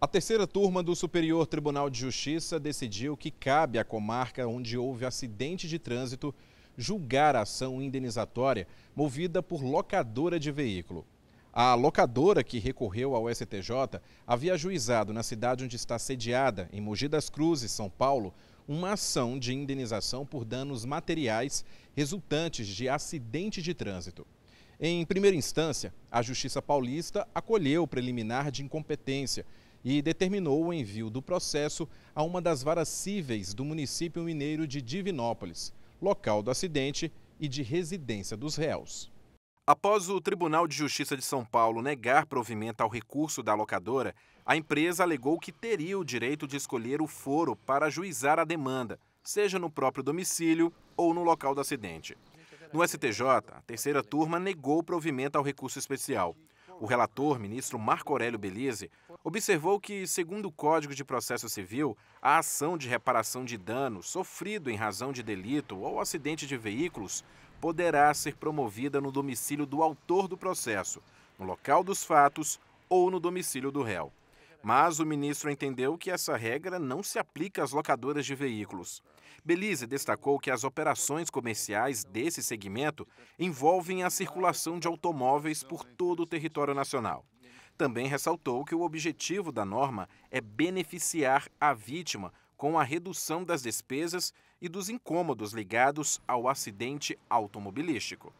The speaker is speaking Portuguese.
A terceira turma do Superior Tribunal de Justiça decidiu que cabe à comarca onde houve acidente de trânsito julgar a ação indenizatória movida por locadora de veículo. A locadora que recorreu ao STJ havia ajuizado na cidade onde está sediada, em Mogi das Cruzes, São Paulo, uma ação de indenização por danos materiais resultantes de acidente de trânsito. Em primeira instância, a Justiça Paulista acolheu o preliminar de incompetência e determinou o envio do processo a uma das varas cíveis do município mineiro de Divinópolis, local do acidente e de residência dos réus. Após o Tribunal de Justiça de São Paulo negar provimento ao recurso da locadora, a empresa alegou que teria o direito de escolher o foro para ajuizar a demanda, seja no próprio domicílio ou no local do acidente. No STJ, a terceira turma negou provimento ao recurso especial. O relator, ministro Marco Aurélio Belize, observou que, segundo o Código de Processo Civil, a ação de reparação de dano sofrido em razão de delito ou acidente de veículos poderá ser promovida no domicílio do autor do processo, no local dos fatos ou no domicílio do réu. Mas o ministro entendeu que essa regra não se aplica às locadoras de veículos. Belize destacou que as operações comerciais desse segmento envolvem a circulação de automóveis por todo o território nacional. Também ressaltou que o objetivo da norma é beneficiar a vítima com a redução das despesas e dos incômodos ligados ao acidente automobilístico.